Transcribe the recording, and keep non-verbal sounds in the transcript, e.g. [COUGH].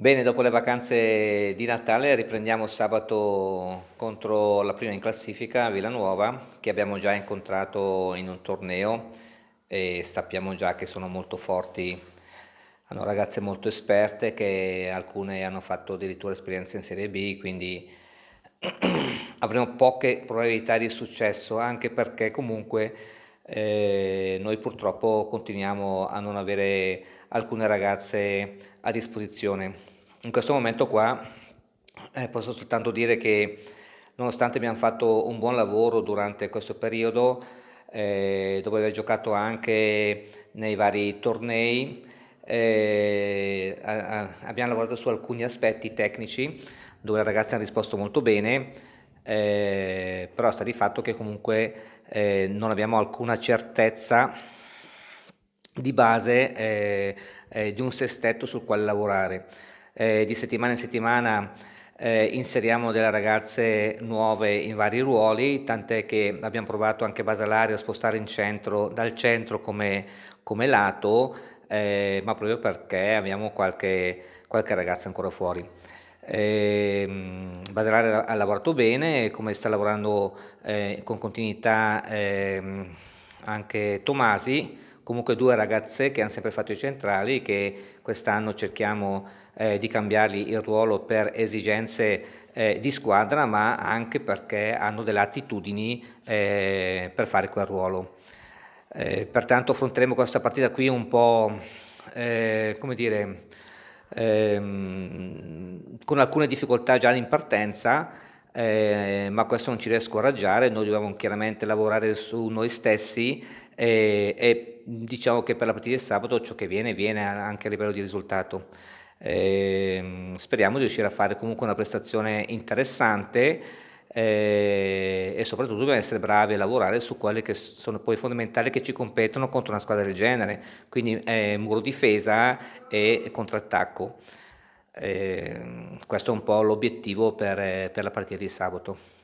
Bene, dopo le vacanze di Natale riprendiamo sabato contro la prima in classifica Villanuova che abbiamo già incontrato in un torneo e sappiamo già che sono molto forti, hanno ragazze molto esperte che alcune hanno fatto addirittura esperienza in Serie B, quindi [CLEARS THROAT] avremo poche probabilità di successo anche perché comunque eh, noi purtroppo continuiamo a non avere alcune ragazze a disposizione in questo momento qua eh, posso soltanto dire che nonostante abbiamo fatto un buon lavoro durante questo periodo, eh, dopo aver giocato anche nei vari tornei, eh, a, a, abbiamo lavorato su alcuni aspetti tecnici dove le ragazze hanno risposto molto bene, eh, però sta di fatto che comunque eh, non abbiamo alcuna certezza di base eh, eh, di un sestetto sul quale lavorare eh, di settimana in settimana eh, inseriamo delle ragazze nuove in vari ruoli, tant'è che abbiamo provato anche Basalari a spostare centro, dal centro come, come lato, eh, ma proprio perché abbiamo qualche, qualche ragazza ancora fuori. Eh, Basilare ha lavorato bene, come sta lavorando eh, con continuità eh, anche Tomasi, comunque due ragazze che hanno sempre fatto i centrali che quest'anno cerchiamo eh, di cambiargli il ruolo per esigenze eh, di squadra ma anche perché hanno delle attitudini eh, per fare quel ruolo. Eh, pertanto affronteremo questa partita qui un po' eh, come dire, ehm, con alcune difficoltà già in partenza eh, ma questo non ci deve scoraggiare, noi dobbiamo chiaramente lavorare su noi stessi eh, e diciamo che per la partita di sabato ciò che viene viene anche a livello di risultato. Eh, speriamo di riuscire a fare comunque una prestazione interessante eh, e soprattutto dobbiamo essere bravi a lavorare su quelle che sono poi fondamentali che ci competono contro una squadra del genere, quindi eh, muro difesa e contrattacco. E ehm, questo è un po' l'obiettivo per, eh, per la partita di sabato.